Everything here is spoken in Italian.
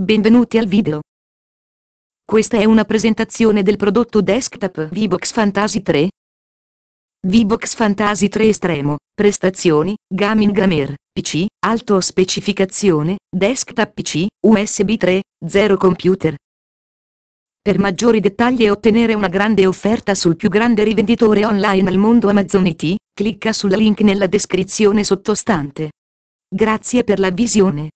Benvenuti al video. Questa è una presentazione del prodotto desktop VBox Fantasy 3. VBox Fantasy 3 Estremo, prestazioni, gaming grammar, PC, alto specificazione, desktop PC, USB 3, 0 computer. Per maggiori dettagli e ottenere una grande offerta sul più grande rivenditore online al mondo Amazon IT, clicca sul link nella descrizione sottostante. Grazie per la visione.